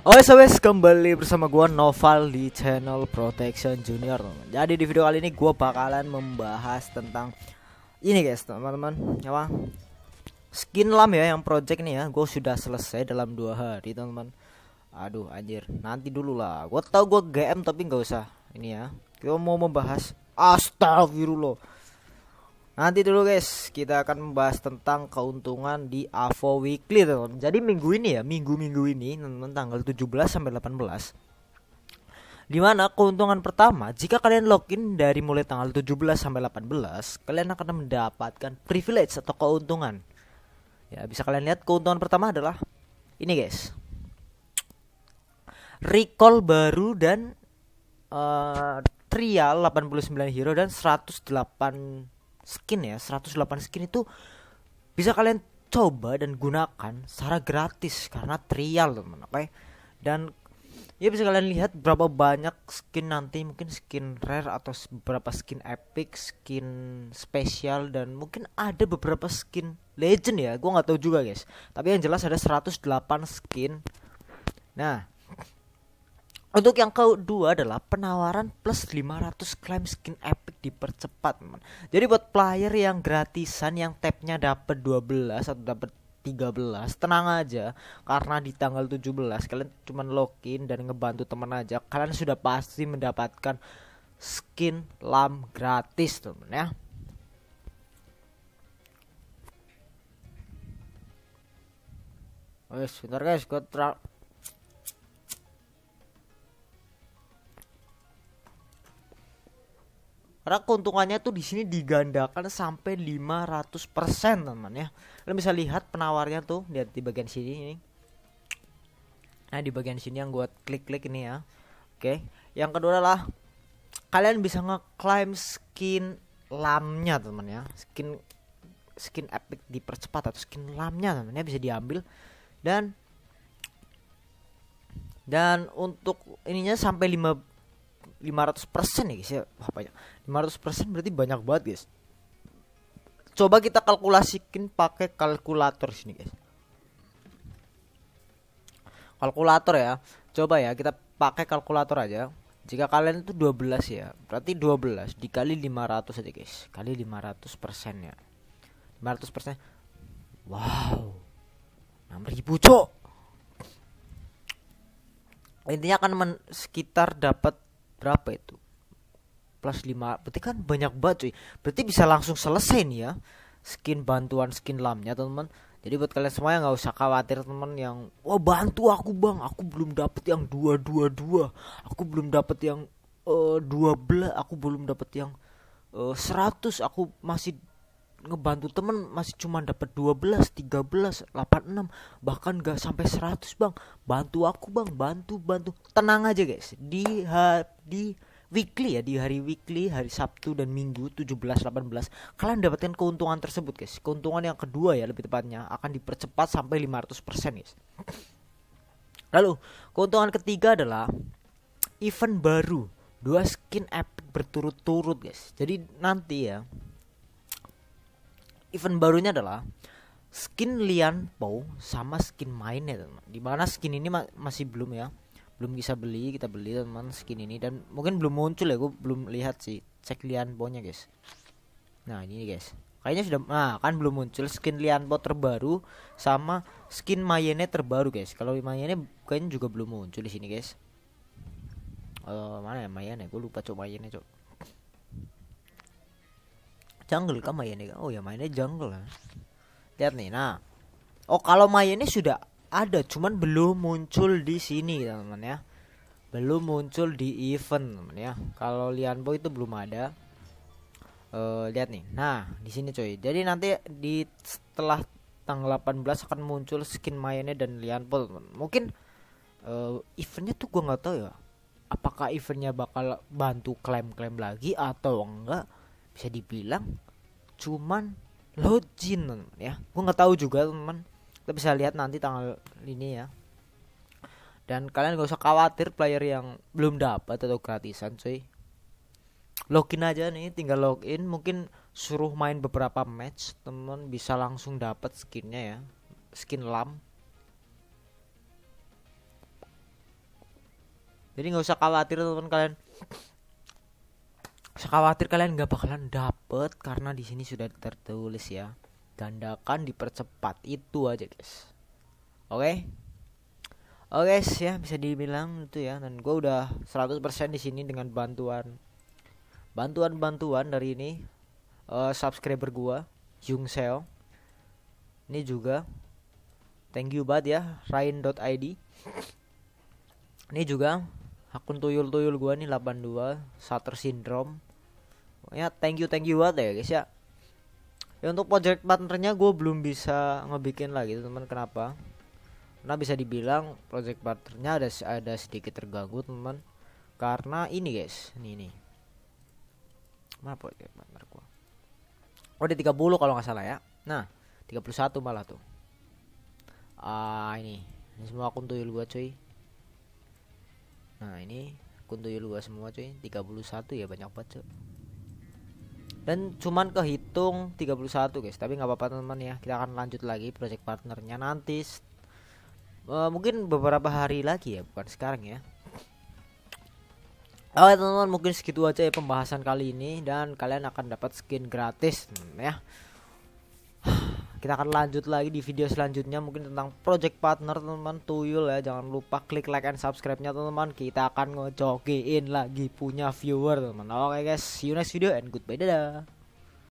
Oke oh, so kembali bersama gua Noval di channel Protection Junior Jadi di video kali ini gua bakalan membahas tentang ini guys teman-teman apa skin lam ya yang project ini ya gue sudah selesai dalam dua hari teman-teman aduh anjir nanti dulu lah gue tau gue GM tapi nggak usah ini ya gue mau membahas astagfirullah Nanti dulu guys, kita akan membahas tentang keuntungan di Avo Weekly teman. teman Jadi minggu ini ya, minggu-minggu ini teman-teman tanggal 17 sampai 18. mana keuntungan pertama, jika kalian login dari mulai tanggal 17 sampai 18, kalian akan mendapatkan privilege atau keuntungan. Ya, bisa kalian lihat keuntungan pertama adalah ini guys. Recall baru dan uh, trial 89 hero dan 108 skin ya 108 skin itu bisa kalian coba dan gunakan secara gratis karena trial teman oke okay? dan ya bisa kalian lihat berapa banyak skin nanti mungkin skin rare atau beberapa skin epic skin spesial dan mungkin ada beberapa skin legend ya gue nggak tahu juga guys tapi yang jelas ada 108 skin nah untuk yang kedua adalah penawaran plus 500 klaim skin epic dipercepat teman. Jadi buat player yang gratisan yang tapnya dapat 12 atau dapat 13 tenang aja karena di tanggal 17 kalian cuma login dan ngebantu teman aja kalian sudah pasti mendapatkan skin lam gratis teman ya. Wes, sebentar guys, gue Karena keuntungannya tuh di sini digandakan sampai 500% teman ya. Kalian bisa lihat penawarnya tuh lihat di bagian sini ini. Nah, di bagian sini yang gue klik-klik ini ya. Oke. Yang kedua adalah kalian bisa ngeklaim skin lamnya teman ya. Skin skin epic dipercepat atau skin lamnya teman ya bisa diambil dan dan untuk ininya sampai 5 500% ya guys ya wah banyak 500% berarti banyak banget guys coba kita kalkulasikin pakai kalkulator sini guys kalkulator ya coba ya kita pakai kalkulator aja jika kalian itu 12 ya berarti 12 dikali 500 aja guys kali 500 persen ya 500 persen wow 6000 cok intinya akan men sekitar dapat berapa itu plus 5 berarti kan banyak banget cuy berarti bisa langsung selesai nih ya skin bantuan skin lamnya teman-teman jadi buat kalian semua yang nggak usah khawatir teman yang wah bantu aku bang aku belum dapet yang dua dua dua aku belum dapet yang eh, dua uh, belas aku belum dapet yang uh, eh, 100 aku masih ngebantu temen masih cuma dapat 12, 13, 86 bahkan gak sampai 100 bang bantu aku bang bantu bantu tenang aja guys di hari di weekly ya di hari weekly hari Sabtu dan Minggu 17 18 kalian dapatkan keuntungan tersebut guys keuntungan yang kedua ya lebih tepatnya akan dipercepat sampai 500% guys lalu keuntungan ketiga adalah event baru dua skin epic berturut-turut guys jadi nanti ya event barunya adalah skin Lian Po sama skin mainnya teman. mana skin ini ma masih belum ya, belum bisa beli kita beli teman skin ini dan mungkin belum muncul ya, gue belum lihat sih cek Lian Po nya guys. Nah ini guys, kayaknya sudah nah kan belum muncul skin Lian Po terbaru sama skin mainnya terbaru guys kalau mainnya kayaknya juga belum muncul di sini guys Oh, mana ya mainnya? gue lupa coba mainnya coba jungle kah ini? oh ya mainnya jungle ya. lihat nih nah oh kalau ini sudah ada cuman belum muncul di sini teman-teman ya belum muncul di event teman ya kalau Lianpo itu belum ada uh, lihat nih nah di sini coy jadi nanti di setelah tanggal 18 akan muncul skin Mayane dan Lianpo mungkin uh, eventnya tuh gua nggak tahu ya apakah eventnya bakal bantu klaim-klaim lagi atau enggak bisa dibilang cuman login ya gue nggak tahu juga teman kita bisa lihat nanti tanggal ini ya dan kalian gak usah khawatir player yang belum dapat atau gratisan cuy login aja nih tinggal login mungkin suruh main beberapa match teman bisa langsung dapat skinnya ya skin lam jadi nggak usah khawatir teman kalian khawatir kalian gak bakalan dapet karena di sini sudah tertulis ya gandakan dipercepat itu aja guys oke okay? oke okay, ya bisa dibilang itu ya dan gue udah 100% di sini dengan bantuan bantuan bantuan dari ini uh, subscriber gue Jung Seo ini juga thank you banget ya Rain.id ini juga akun tuyul-tuyul gue nih 82 Sutter Syndrome ya thank you thank you banget ya guys ya ya untuk project partnernya gue belum bisa ngebikin lagi gitu, teman kenapa Nah bisa dibilang project partnernya ada ada sedikit terganggu teman karena ini guys ini ini mana project partner gue oh di 30 kalau nggak salah ya nah 31 malah tuh ah ini ini semua akun tuyul gua cuy nah ini akun tuyul semua cuy 31 ya banyak banget cuy dan cuman kehitung 31 guys tapi nggak apa-apa teman teman ya kita akan lanjut lagi project partnernya nanti uh, mungkin beberapa hari lagi ya bukan sekarang ya Oke teman-teman mungkin segitu aja ya pembahasan kali ini dan kalian akan dapat skin gratis hmm, ya kita akan lanjut lagi di video selanjutnya mungkin tentang project partner teman-teman tuyul ya jangan lupa klik like and subscribe-nya teman-teman kita akan ngejogein lagi punya viewer teman-teman oke okay, guys see you next video and goodbye dadah